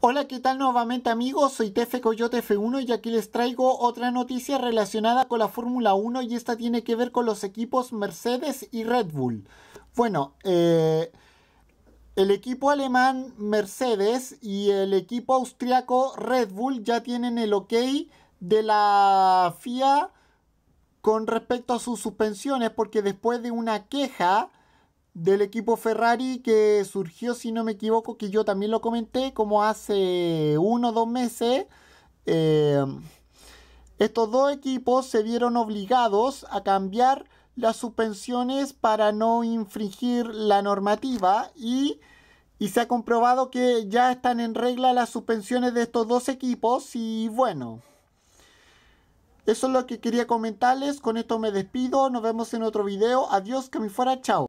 Hola, ¿qué tal nuevamente amigos? Soy Tefe Coyote F1 y aquí les traigo otra noticia relacionada con la Fórmula 1 y esta tiene que ver con los equipos Mercedes y Red Bull. Bueno, eh, el equipo alemán Mercedes y el equipo austriaco Red Bull ya tienen el ok de la FIA con respecto a sus suspensiones porque después de una queja del equipo Ferrari que surgió, si no me equivoco, que yo también lo comenté, como hace uno o dos meses. Eh, estos dos equipos se vieron obligados a cambiar las suspensiones para no infringir la normativa y, y, se ha comprobado que ya están en regla las suspensiones de estos dos equipos y bueno, eso es lo que quería comentarles, con esto me despido, nos vemos en otro video, adiós, que me fuera, chao.